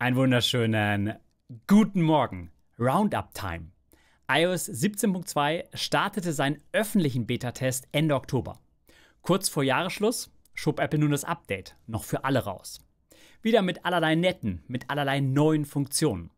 Einen wunderschönen guten Morgen. Roundup Time. iOS 17.2 startete seinen öffentlichen Beta-Test Ende Oktober. Kurz vor Jahresschluss schob Apple nun das Update, noch für alle raus. Wieder mit allerlei netten, mit allerlei neuen Funktionen.